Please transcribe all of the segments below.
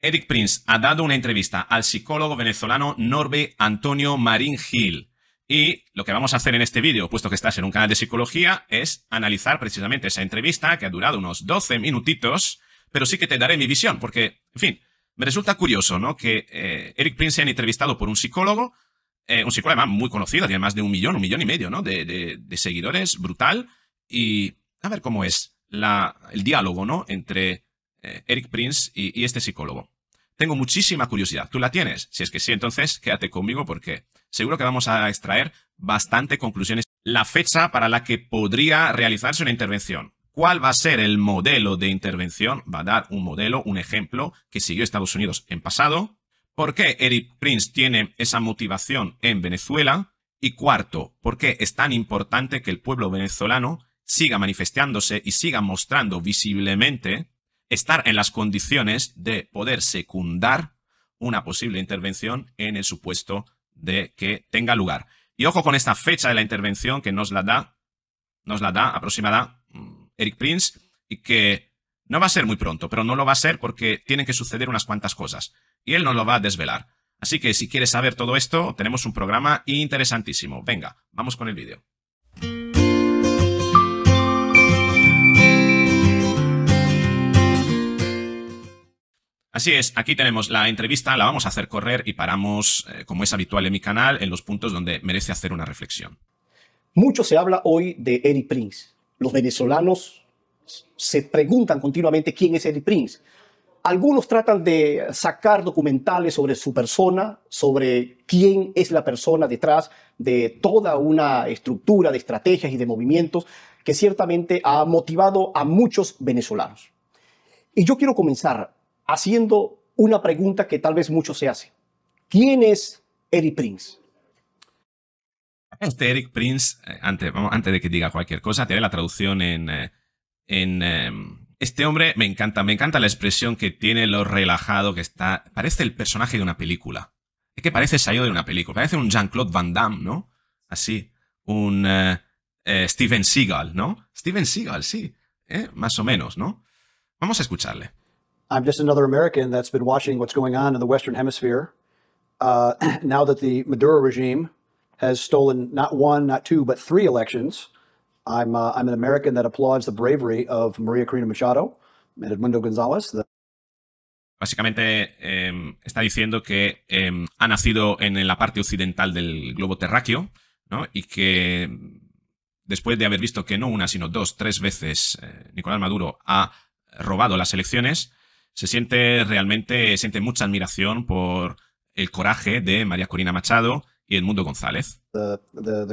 Eric Prince ha dado una entrevista al psicólogo venezolano Norbe Antonio Marín Gil. Y lo que vamos a hacer en este vídeo, puesto que estás en un canal de psicología, es analizar precisamente esa entrevista que ha durado unos 12 minutitos, pero sí que te daré mi visión, porque, en fin, me resulta curioso, ¿no? Que eh, Eric Prince se entrevistado por un psicólogo, eh, un psicólogo además muy conocido, tiene más de un millón, un millón y medio, ¿no? De, seguidores, brutal. Y a ver cómo es la, el diálogo, ¿no? Entre Eric Prince y, y este psicólogo. Tengo muchísima curiosidad. ¿Tú la tienes? Si es que sí, entonces quédate conmigo porque seguro que vamos a extraer bastante conclusiones. La fecha para la que podría realizarse una intervención. ¿Cuál va a ser el modelo de intervención? Va a dar un modelo, un ejemplo que siguió Estados Unidos en pasado. ¿Por qué Eric Prince tiene esa motivación en Venezuela? Y cuarto, ¿por qué es tan importante que el pueblo venezolano siga manifestándose y siga mostrando visiblemente estar en las condiciones de poder secundar una posible intervención en el supuesto de que tenga lugar. Y ojo con esta fecha de la intervención que nos la da, nos la da aproximada mm, Eric Prince y que no va a ser muy pronto, pero no lo va a ser porque tienen que suceder unas cuantas cosas y él nos lo va a desvelar. Así que si quieres saber todo esto, tenemos un programa interesantísimo. Venga, vamos con el vídeo. Así es, aquí tenemos la entrevista, la vamos a hacer correr y paramos, eh, como es habitual en mi canal, en los puntos donde merece hacer una reflexión. Mucho se habla hoy de Eric Prince. Los venezolanos se preguntan continuamente quién es Eric Prince. Algunos tratan de sacar documentales sobre su persona, sobre quién es la persona detrás de toda una estructura de estrategias y de movimientos que ciertamente ha motivado a muchos venezolanos. Y yo quiero comenzar haciendo una pregunta que tal vez muchos se hacen. ¿Quién es Eric Prince? Este Eric Prince, eh, antes, antes de que diga cualquier cosa, tiene la traducción en, eh, eh, Este hombre me encanta, me encanta la expresión que tiene, lo relajado que está. Parece el personaje de una película. Es que parece salido de una película. Parece un Jean-Claude Van Damme, ¿no? Así. Un Steven Seagal, ¿no? Steven Seagal, sí. más o menos, ¿no? Vamos a escucharle. I'm just another American that's been watching what's going on in the Western Hemisphere. Uh, now that the Maduro regime has stolen not one, not two, but three elections, I'm, uh, I'm an American that applauds the bravery of Maria Corina Machado and Edmundo Gonzalez. The... Básicamente eh, está diciendo que eh, ha nacido en la parte occidental del globo terráqueo ¿no? y que después de haber visto que no una, sino dos, tres veces eh, Nicolás Maduro ha robado las elecciones, se siente realmente, siente mucha admiración por el coraje de María Corina Machado y Edmundo González. The,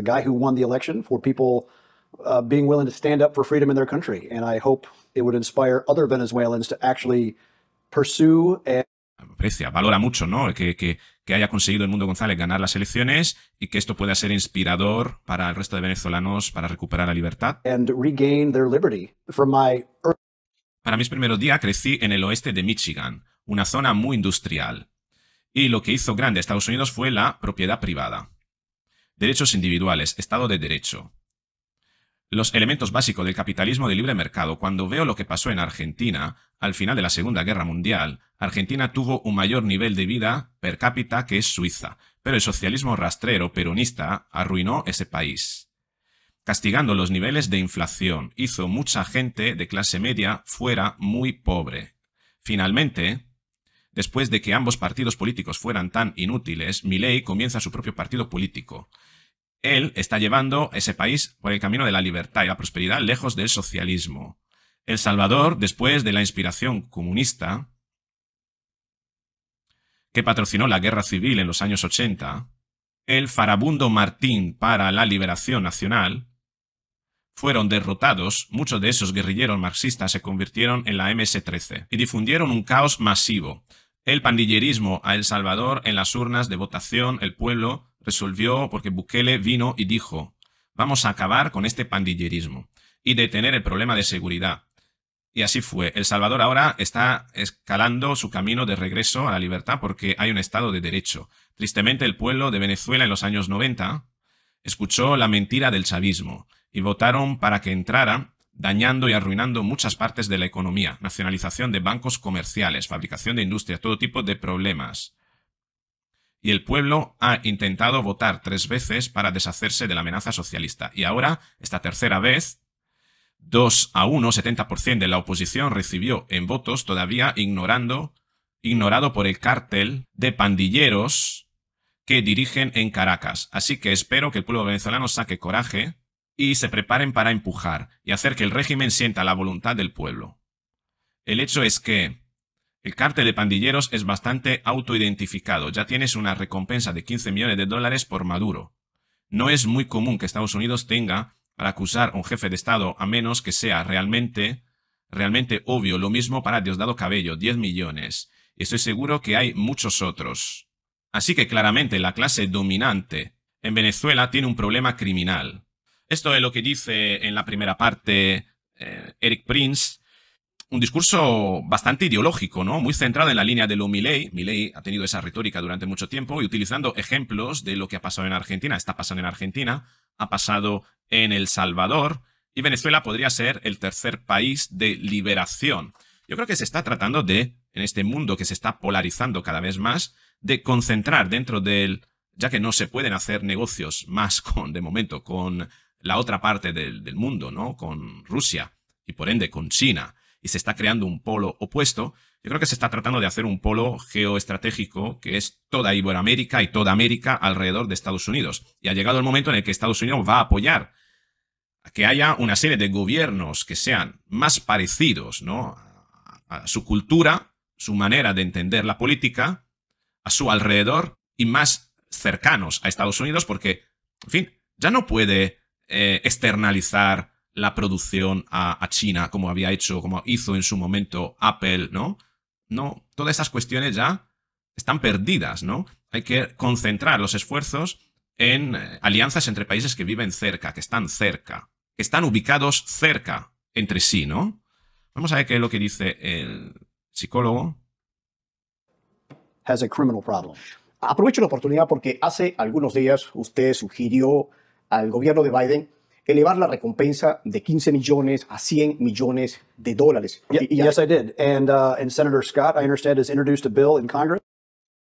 aprecia, valora mucho, ¿no? Que, que, que haya conseguido Edmundo González ganar las elecciones y que esto pueda ser inspirador para el resto de venezolanos para recuperar la libertad. liberty. my para mis primeros días crecí en el oeste de Michigan, una zona muy industrial. Y lo que hizo grande a Estados Unidos fue la propiedad privada. Derechos individuales, Estado de Derecho. Los elementos básicos del capitalismo de libre mercado, cuando veo lo que pasó en Argentina, al final de la Segunda Guerra Mundial, Argentina tuvo un mayor nivel de vida per cápita que es Suiza, pero el socialismo rastrero peronista arruinó ese país castigando los niveles de inflación, hizo mucha gente de clase media fuera muy pobre. Finalmente, después de que ambos partidos políticos fueran tan inútiles, Milley comienza su propio partido político. Él está llevando ese país por el camino de la libertad y la prosperidad lejos del socialismo. El Salvador, después de la inspiración comunista, que patrocinó la guerra civil en los años 80, el farabundo Martín para la liberación nacional, fueron derrotados, muchos de esos guerrilleros marxistas se convirtieron en la MS-13 y difundieron un caos masivo. El pandillerismo a El Salvador en las urnas de votación, el pueblo resolvió porque Bukele vino y dijo, vamos a acabar con este pandillerismo y detener el problema de seguridad. Y así fue. El Salvador ahora está escalando su camino de regreso a la libertad porque hay un Estado de derecho. Tristemente, el pueblo de Venezuela en los años 90 escuchó la mentira del chavismo y votaron para que entrara, dañando y arruinando muchas partes de la economía, nacionalización de bancos comerciales, fabricación de industria, todo tipo de problemas. Y el pueblo ha intentado votar tres veces para deshacerse de la amenaza socialista. Y ahora, esta tercera vez, 2 a 1, 70% de la oposición recibió en votos, todavía ignorando, ignorado por el cártel de pandilleros que dirigen en Caracas. Así que espero que el pueblo venezolano saque coraje y se preparen para empujar y hacer que el régimen sienta la voluntad del pueblo. El hecho es que el cártel de pandilleros es bastante autoidentificado, ya tienes una recompensa de 15 millones de dólares por Maduro. No es muy común que Estados Unidos tenga para acusar a un jefe de Estado a menos que sea realmente, realmente obvio. Lo mismo para Diosdado Cabello, 10 millones. Y estoy seguro que hay muchos otros. Así que claramente la clase dominante en Venezuela tiene un problema criminal. Esto es lo que dice en la primera parte eh, Eric Prince. Un discurso bastante ideológico, ¿no? Muy centrado en la línea de lo Milley. Milley ha tenido esa retórica durante mucho tiempo y utilizando ejemplos de lo que ha pasado en Argentina, está pasando en Argentina, ha pasado en El Salvador y Venezuela podría ser el tercer país de liberación. Yo creo que se está tratando de, en este mundo que se está polarizando cada vez más, de concentrar dentro del ya que no se pueden hacer negocios más de momento, con la otra parte del, mundo, ¿no? Con Rusia y por ende con China, y se está creando un polo opuesto, yo creo que se está tratando de hacer un polo geoestratégico que es toda Iberoamérica y toda América alrededor de Estados Unidos. Y ha llegado el momento en el que Estados Unidos va a apoyar a que haya una serie de gobiernos que sean más parecidos ¿no? a su cultura, su manera de entender la política, a su alrededor y más cercanos a Estados Unidos porque, en fin, ya no puede eh, externalizar la producción a, China, como había hecho, como hizo en su momento Apple, ¿no? No, todas esas cuestiones ya están perdidas, ¿no? Hay que concentrar los esfuerzos en eh, alianzas entre países que viven cerca, que están cerca, que están ubicados cerca entre sí, ¿no? Vamos a ver qué es lo que dice el psicólogo. Has a criminal problem. Aprovecho la oportunidad porque hace algunos días usted sugirió al gobierno de Biden elevar la recompensa de 15 millones a 100 millones de dólares. yes, I did. Uh, and, Senator Scott, I understand, has introduced a bill in Congress.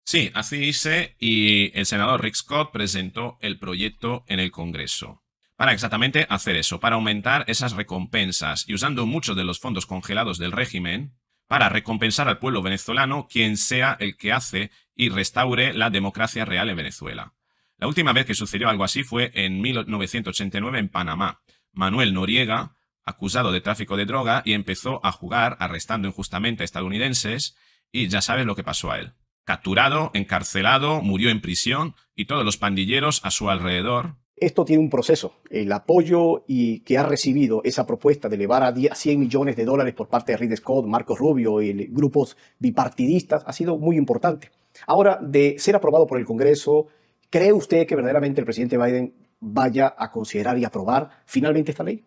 Sí, así hice. y el senador Rick Scott presentó el proyecto en el Congreso. Para exactamente hacer eso, para aumentar esas recompensas y usando muchos de los fondos congelados del régimen para recompensar al pueblo venezolano quien sea el que hace y restaure la democracia real en Venezuela. La última vez que sucedió algo así fue en 1989 en Panamá. Manuel Noriega, acusado de tráfico de droga, y empezó a jugar arrestando injustamente a estadounidenses, y ya sabes lo que pasó a él. Capturado, encarcelado, murió en prisión, y todos los pandilleros a su alrededor. Esto tiene un proceso. El apoyo y que ha recibido esa propuesta de elevar a 100 millones de dólares por parte de Reed Scott, Marcos Rubio y grupos bipartidistas ha sido muy importante. Ahora, de ser aprobado por el Congreso ¿Cree usted que verdaderamente el presidente Biden vaya a considerar y aprobar finalmente esta ley?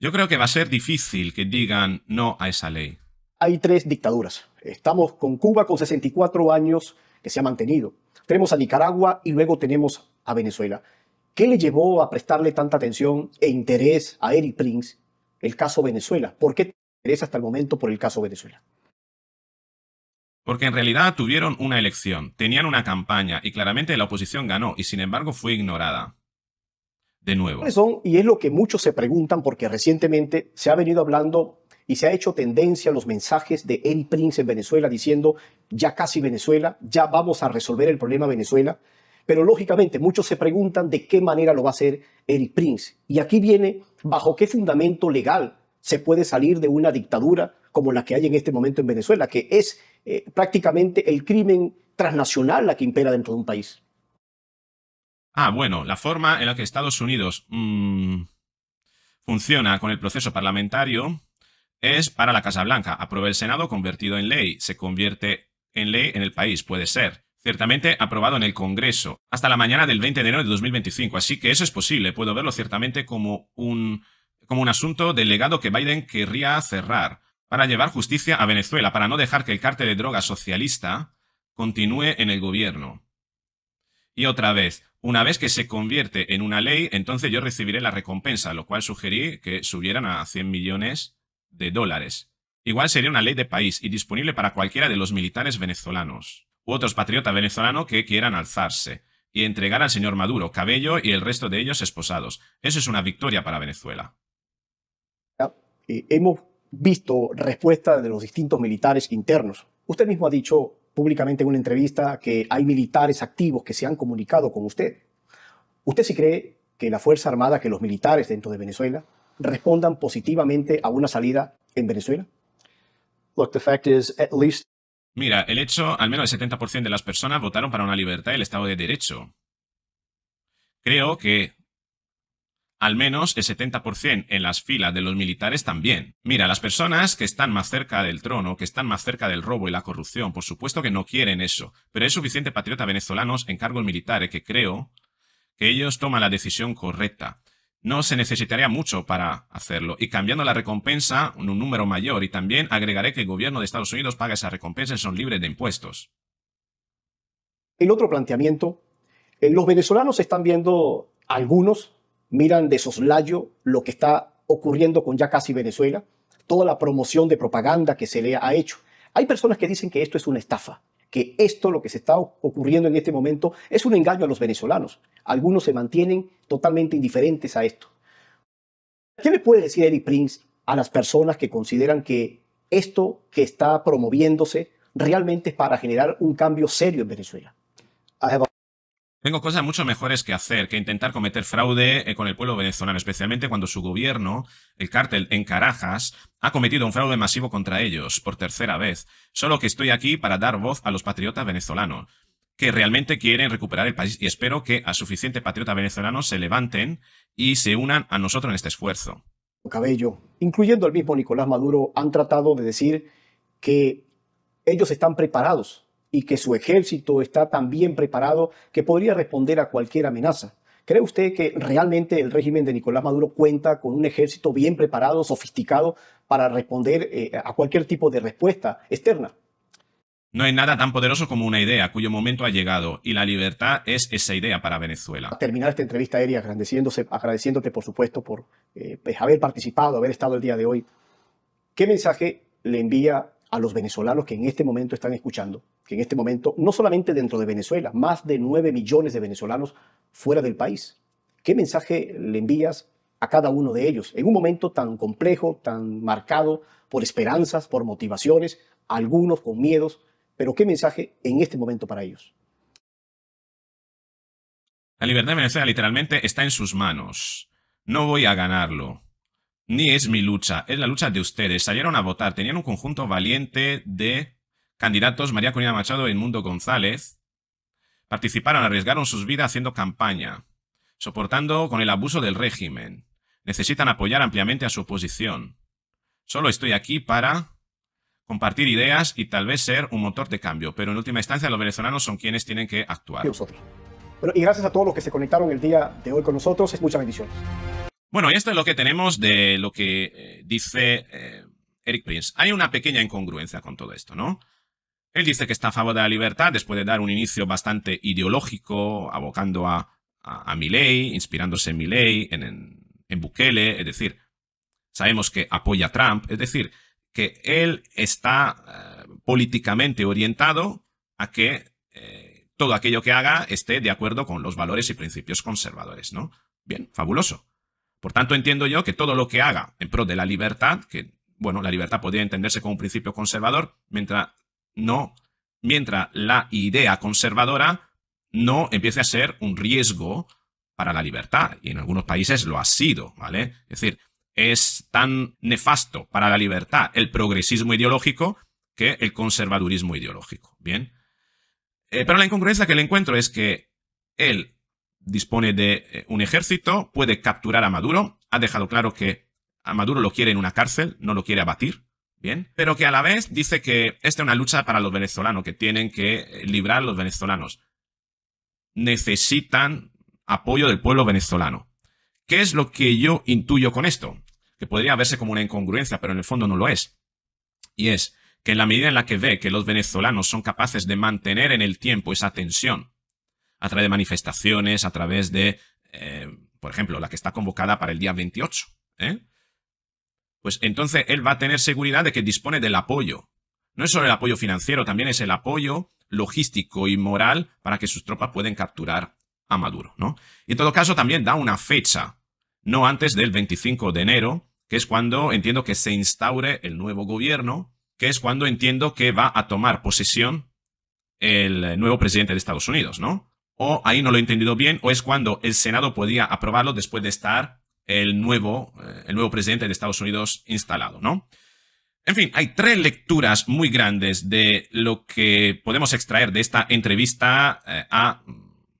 Yo creo que va a ser difícil que digan no a esa ley. Hay tres dictaduras. Estamos con Cuba con 64 años que se ha mantenido. Tenemos a Nicaragua y luego tenemos a Venezuela. ¿Qué le llevó a prestarle tanta atención e interés a Eric Prince el caso Venezuela? ¿Por qué te interesa hasta el momento por el caso Venezuela? Porque en realidad tuvieron una elección, tenían una campaña y claramente la oposición ganó y sin embargo fue ignorada. De nuevo. y es lo que muchos se preguntan porque recientemente se ha venido hablando y se ha hecho tendencia los mensajes de Eric Prince en Venezuela diciendo ya casi Venezuela, ya vamos a resolver el problema Venezuela. Pero lógicamente muchos se preguntan de qué manera lo va a hacer Eric Prince. Y aquí viene bajo qué fundamento legal se puede salir de una dictadura como la que hay en este momento en Venezuela, que es eh, prácticamente el crimen transnacional la que impera dentro de un país. Ah, bueno, la forma en la que Estados Unidos mm, funciona con el proceso parlamentario es para la Casa Blanca. Aprueba el Senado convertido en ley, se convierte en ley en el país, puede ser. Ciertamente aprobado en el Congreso, hasta la mañana del 20 de enero de 2025. Así que eso es posible, puedo verlo ciertamente como un, como un asunto delegado que Biden querría cerrar para llevar justicia a Venezuela, para no dejar que el Carte de droga socialista continúe en el gobierno. Y otra vez, una vez que se convierte en una ley, entonces yo recibiré la recompensa, lo cual sugerí que subieran a 100 millones de dólares. Igual sería una ley de país y disponible para cualquiera de los militares venezolanos u otros patriotas venezolanos que quieran alzarse y entregar al señor Maduro, Cabello y el resto de ellos esposados. Eso es una victoria para Venezuela. Hemos visto respuesta de los distintos militares internos. Usted mismo ha dicho públicamente en una entrevista que hay militares activos que se han comunicado con usted. ¿Usted sí cree que la Fuerza Armada, que los militares dentro de Venezuela, respondan positivamente a una salida en Venezuela? Mira, el hecho, al menos el 70% de las personas votaron para una libertad y el Estado de Derecho. Creo que al menos el 70% en las filas de los militares también. Mira, las personas que están más cerca del trono, que están más cerca del robo y la corrupción, por supuesto que no quieren eso, pero es suficiente patriota venezolanos en cargos militares que creo que ellos toman la decisión correcta. No se necesitaría mucho para hacerlo. Y cambiando la recompensa, un número mayor. Y también agregaré que el gobierno de Estados Unidos paga esa recompensa y son libres de impuestos. El otro planteamiento, eh, los venezolanos están viendo, algunos, miran de soslayo lo que está ocurriendo con ya casi Venezuela, toda la promoción de propaganda que se le ha hecho. Hay personas que dicen que esto es una estafa, que esto, lo que se está ocurriendo en este momento, es un engaño a los venezolanos. Algunos se mantienen totalmente indiferentes a esto. ¿Qué le puede decir Eric Prince a las personas que consideran que esto que está promoviéndose realmente es para generar un cambio serio en Venezuela? Tengo cosas mucho mejores que hacer que intentar cometer fraude eh, con el pueblo venezolano, especialmente cuando su gobierno, el cártel en Carajas, ha cometido un fraude masivo contra ellos, por tercera vez. Solo que estoy aquí para dar voz a los patriotas venezolanos, que realmente quieren recuperar el país y espero que a suficiente patriotas venezolano se levanten y se unan a nosotros en este esfuerzo. Cabello, incluyendo al mismo Nicolás Maduro, han tratado de decir que ellos están preparados y que su ejército está tan bien preparado que podría responder a cualquier amenaza. ¿Cree usted que realmente el régimen de Nicolás Maduro cuenta con un ejército bien preparado, sofisticado, para responder eh, a cualquier tipo de respuesta externa? No hay nada tan poderoso como una idea cuyo momento ha llegado y la libertad es esa idea para Venezuela. A terminar esta entrevista aérea agradeciéndote por supuesto por eh, pues, haber participado, haber estado el día de hoy. ¿Qué mensaje le envía a los venezolanos que en este momento están escuchando? que en este momento, no solamente dentro de Venezuela, más de 9 millones de venezolanos fuera del país. ¿Qué mensaje le envías a cada uno de ellos en un momento tan complejo, tan marcado por esperanzas, por motivaciones, algunos con miedos? Pero ¿qué mensaje en este momento para ellos? La libertad de Venezuela literalmente está en sus manos. No voy a ganarlo. Ni es mi lucha, es la lucha de ustedes. Salieron a votar, tenían un conjunto valiente de candidatos, María Corina Machado y e Mundo González, participaron, arriesgaron sus vidas haciendo campaña, soportando con el abuso del régimen. Necesitan apoyar ampliamente a su oposición. Solo estoy aquí para compartir ideas y tal vez ser un motor de cambio, pero en última instancia los venezolanos son quienes tienen que actuar. Y, y gracias a todos los que se conectaron el día de hoy con nosotros, es mucha bendición. Bueno, y esto es lo que tenemos de lo que eh, dice eh, Eric Prince. Hay una pequeña incongruencia con todo esto, ¿no? Él dice que está a favor de la libertad después de dar un inicio bastante ideológico, abocando a, a, Milley, inspirándose en Milley, en, en, Bukele, es decir, sabemos que apoya a Trump, es decir, que él está eh, políticamente orientado a que eh, todo aquello que haga esté de acuerdo con los valores y principios conservadores, ¿no? Bien, fabuloso. Por tanto, entiendo yo que todo lo que haga en pro de la libertad, que, bueno, la libertad podría entenderse como un principio conservador, mientras no, mientras la idea conservadora no empiece a ser un riesgo para la libertad, y en algunos países lo ha sido, ¿vale? Es decir, es tan nefasto para la libertad el progresismo ideológico que el conservadurismo ideológico, ¿bien? Eh, pero la incongruencia que le encuentro es que él dispone de eh, un ejército, puede capturar a Maduro, ha dejado claro que a Maduro lo quiere en una cárcel, no lo quiere abatir, Bien, pero que a la vez dice que esta es una lucha para los venezolanos, que tienen que librar los venezolanos. Necesitan apoyo del pueblo venezolano. ¿Qué es lo que yo intuyo con esto? Que podría verse como una incongruencia, pero en el fondo no lo es. Y es que en la medida en la que ve que los venezolanos son capaces de mantener en el tiempo esa tensión, a través de manifestaciones, a través de, eh, por ejemplo, la que está convocada para el día 28, ¿eh? pues entonces él va a tener seguridad de que dispone del apoyo. No es solo el apoyo financiero, también es el apoyo logístico y moral para que sus tropas pueden capturar a Maduro, ¿no? Y en todo caso también da una fecha, no antes del 25 de enero, que es cuando entiendo que se instaure el nuevo gobierno, que es cuando entiendo que va a tomar posesión el nuevo presidente de Estados Unidos, ¿no? O ahí no lo he entendido bien, o es cuando el Senado podía aprobarlo después de estar el nuevo, eh, el nuevo presidente de Estados Unidos instalado, ¿no? En fin, hay tres lecturas muy grandes de lo que podemos extraer de esta entrevista eh, a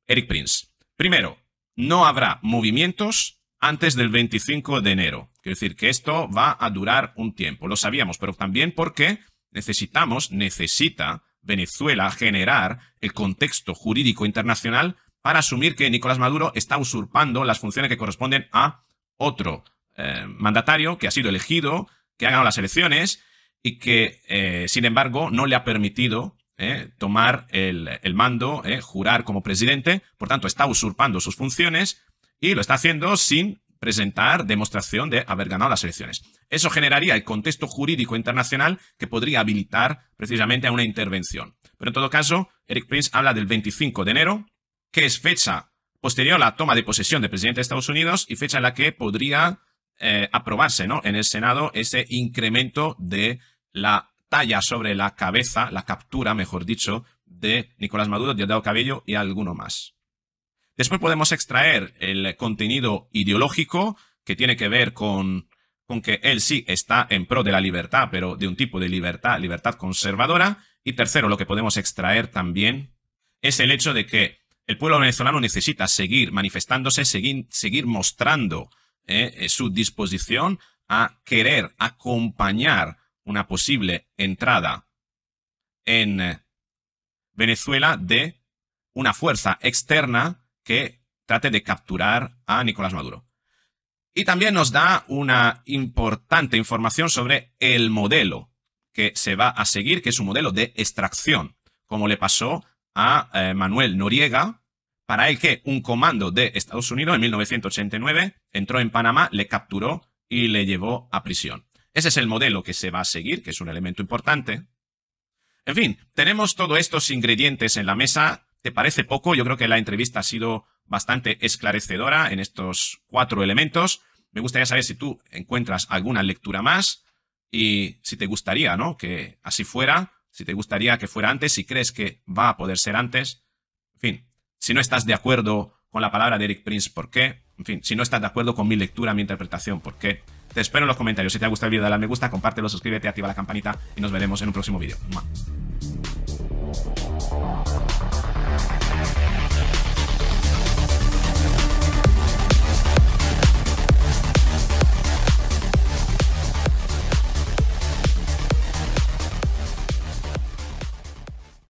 Eric Prince. Primero, no habrá movimientos antes del 25 de enero. Quiero decir que esto va a durar un tiempo, lo sabíamos, pero también porque necesitamos, necesita Venezuela generar el contexto jurídico internacional para asumir que Nicolás Maduro está usurpando las funciones que corresponden a otro eh, mandatario que ha sido elegido, que ha ganado las elecciones y que, eh, sin embargo, no le ha permitido eh, tomar el, el mando, jurar como presidente, por tanto, está usurpando sus funciones y lo está haciendo sin presentar demostración de haber ganado las elecciones. Eso generaría el contexto jurídico internacional que podría habilitar precisamente a una intervención. Pero en todo caso, Eric Prince habla del 25 de enero, que es fecha posterior a la toma de posesión del presidente de Estados Unidos y fecha en la que podría eh, aprobarse ¿no? en el Senado ese incremento de la talla sobre la cabeza, la captura, mejor dicho, de Nicolás Maduro, de Diosdado Cabello y alguno más. Después podemos extraer el contenido ideológico que tiene que ver con, con que él sí está en pro de la libertad, pero de un tipo de libertad, libertad conservadora. Y tercero, lo que podemos extraer también es el hecho de que el pueblo venezolano necesita seguir manifestándose, seguir, mostrando eh, eh, su disposición a querer acompañar una posible entrada en eh, Venezuela de una fuerza externa que trate de capturar a Nicolás Maduro. Y también nos da una importante información sobre el modelo que se va a seguir, que es un modelo de extracción, como le pasó a eh, Manuel Noriega, para el que un comando de Estados Unidos en 1989 entró en Panamá, le capturó y le llevó a prisión. Ese es el modelo que se va a seguir, que es un elemento importante. En fin, tenemos todos estos ingredientes en la mesa. ¿Te parece poco? Yo creo que la entrevista ha sido bastante esclarecedora en estos cuatro elementos. Me gustaría saber si tú encuentras alguna lectura más y si te gustaría, ¿no? Que así fuera, si te gustaría que fuera antes, si crees que va a poder ser antes. En fin, si no estás de acuerdo con la palabra de Eric Prince, ¿por qué? En fin, si no estás de acuerdo con mi lectura, mi interpretación, ¿por qué? Te espero en los comentarios. Si te ha gustado el vídeo, dale a me gusta, compártelo, suscríbete, activa la campanita y nos veremos en un próximo vídeo.